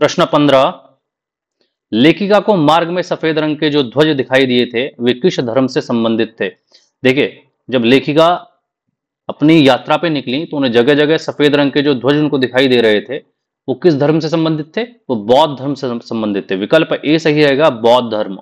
प्रश्न पंद्रह लेखिका को मार्ग में सफेद रंग के जो ध्वज दिखाई दिए थे वे किस धर्म से संबंधित थे देखिए जब लेखिका अपनी यात्रा पे निकली तो उन्हें जगह जगह सफेद रंग के जो ध्वज उनको दिखाई दे रहे थे वो किस धर्म से संबंधित थे वो बौद्ध धर्म से संबंधित थे विकल्प ए सही रहेगा बौद्ध धर्म